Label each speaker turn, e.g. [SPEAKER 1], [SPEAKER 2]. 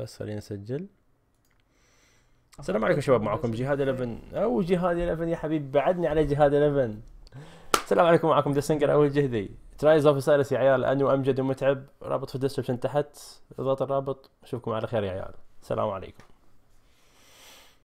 [SPEAKER 1] بس خلينا نسجل السلام عليكم شباب معكم جهاد 11 او جهاد 11 يا حبيبي بعدني على جهاد 11 السلام عليكم معكم دسنجر او الجهدي ترايز اوف سايرس يا عيال انو امجد ومتعب رابط في الديسكربشن تحت اضغط الرابط اشوفكم على خير يا عيال السلام عليكم